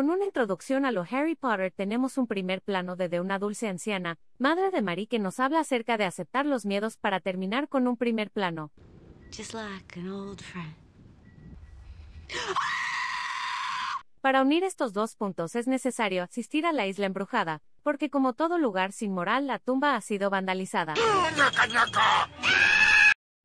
Con una introducción a lo Harry Potter tenemos un primer plano de, una dulce anciana, madre de Marie que nos habla acerca de aceptar los miedos para terminar con un primer plano. Para unir estos dos puntos es necesario asistir a la isla embrujada, porque como todo lugar sin moral la tumba ha sido vandalizada. ¡Naca,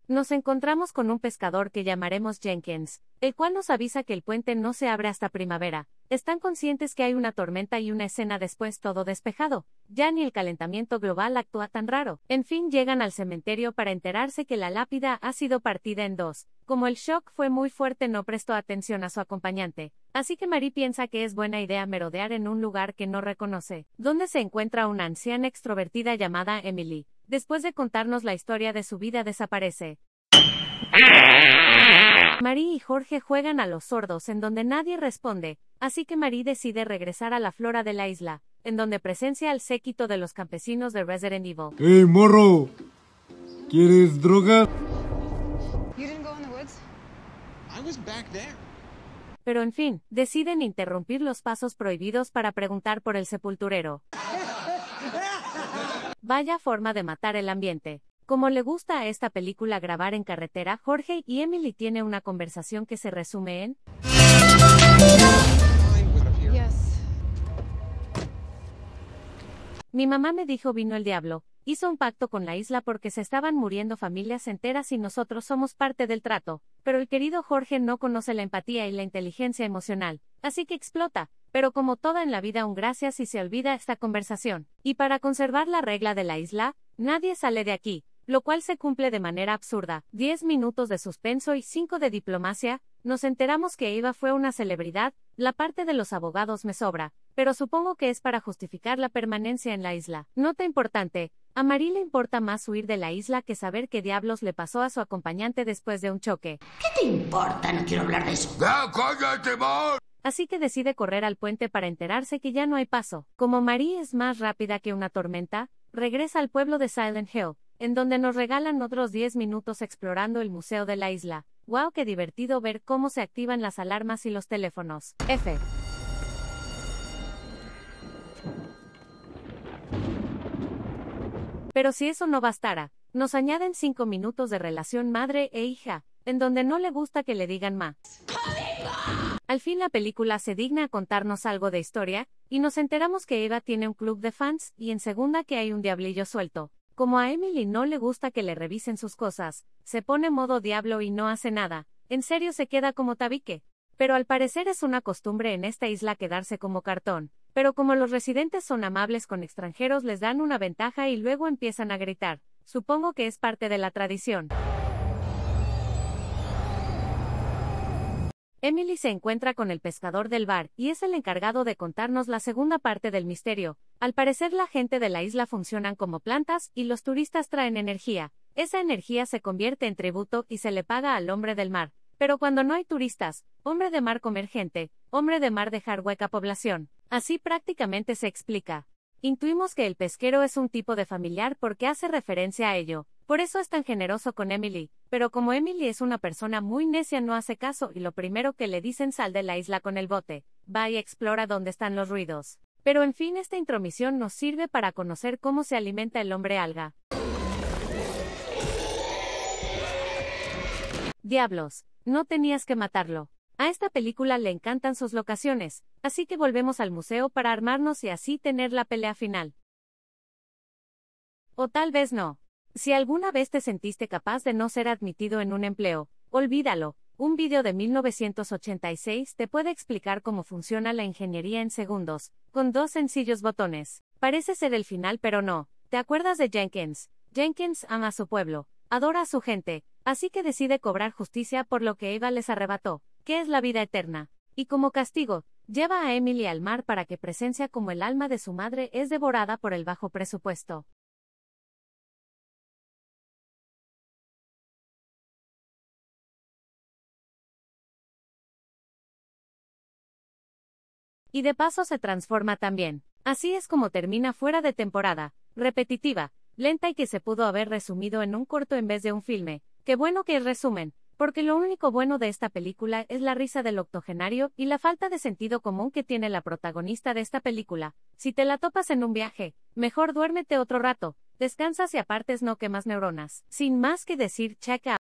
nos encontramos con un pescador que llamaremos Jenkins, el cual nos avisa que el puente no se abre hasta primavera. Están conscientes que hay una tormenta y una escena después todo despejado. Ya ni el calentamiento global actúa tan raro. En fin, llegan al cementerio para enterarse que la lápida ha sido partida en dos. Como el shock fue muy fuerte, no prestó atención a su acompañante. Así que Marie piensa que es buena idea merodear en un lugar que no reconoce, donde se encuentra una anciana extrovertida llamada Emily, Después de contarnos la historia de su vida desaparece. Marie y Jorge juegan a los sordos en donde nadie responde, así que Marie decide regresar a la flora de la isla, en donde presencia al séquito de los campesinos de Resident Evil. ¡Hey, morro! ¿Quieres droga? Pero en fin, deciden interrumpir los pasos prohibidos para preguntar por el sepulturero. Vaya forma de matar el ambiente. Como le gusta a esta película grabar en carretera, Jorge y Emily tienen una conversación que se resume en... Mi mamá me dijo vino el diablo, hizo un pacto con la isla porque se estaban muriendo familias enteras y nosotros somos parte del trato, pero el querido Jorge no conoce la empatía y la inteligencia emocional, así que explota, pero como toda en la vida un gracias y se olvida esta conversación. Y para conservar la regla de la isla, nadie sale de aquí, lo cual se cumple de manera absurda. Diez minutos de suspenso y cinco de diplomacia, nos enteramos que Eva fue una celebridad, la parte de los abogados me sobra, pero supongo que es para justificar la permanencia en la isla. Nota importante, a Marie le importa más huir de la isla que saber qué diablos le pasó a su acompañante después de un choque. ¿Qué te importa? No quiero hablar de eso. cállate, Mar! así que decide correr al puente para enterarse que ya no hay paso. Como Marie es más rápida que una tormenta, regresa al pueblo de Silent Hill, en donde nos regalan otros 10 minutos explorando el museo de la isla. ¡Wow! ¡Qué divertido ver cómo se activan las alarmas y los teléfonos! F. Pero si eso no bastara, nos añaden 5 minutos de relación madre e hija, en donde no le gusta que le digan más. Al fin la película se digna a contarnos algo de historia, y nos enteramos que Eva tiene un club de fans y en segunda que hay un diablillo suelto. Como a Emily no le gusta que le revisen sus cosas, se pone modo diablo y no hace nada, en serio se queda como tabique. Pero al parecer es una costumbre en esta isla quedarse como cartón, pero como los residentes son amables con extranjeros les dan una ventaja y luego empiezan a gritar, supongo que es parte de la tradición. Emily se encuentra con el pescador del bar y es el encargado de contarnos la segunda parte del misterio. Al parecer la gente de la isla funcionan como plantas y los turistas traen energía. Esa energía se convierte en tributo y se le paga al hombre del mar. Pero cuando no hay turistas, hombre de mar comer gente, hombre de mar dejar hueca población. Así prácticamente se explica. Intuimos que el pesquero es un tipo de familiar porque hace referencia a ello. Por eso es tan generoso con Emily, pero como Emily es una persona muy necia no hace caso y lo primero que le dicen sal de la isla con el bote, va y explora dónde están los ruidos. Pero en fin esta intromisión nos sirve para conocer cómo se alimenta el hombre alga. Diablos, no tenías que matarlo. A esta película le encantan sus locaciones, así que volvemos al museo para armarnos y así tener la pelea final. O tal vez no. Si alguna vez te sentiste capaz de no ser admitido en un empleo, olvídalo. Un vídeo de 1986 te puede explicar cómo funciona la ingeniería en segundos, con dos sencillos botones. Parece ser el final, pero no. ¿Te acuerdas de Jenkins? Jenkins ama a su pueblo, adora a su gente, así que decide cobrar justicia por lo que Eva les arrebató, que es la vida eterna. Y como castigo, lleva a Emily al mar para que presencia como el alma de su madre es devorada por el bajo presupuesto. y de paso se transforma también. Así es como termina fuera de temporada, repetitiva, lenta y que se pudo haber resumido en un corto en vez de un filme. Qué bueno que resumen, porque lo único bueno de esta película es la risa del octogenario y la falta de sentido común que tiene la protagonista de esta película. Si te la topas en un viaje, mejor duérmete otro rato, descansas y apartes no quemas neuronas. Sin más que decir, check out.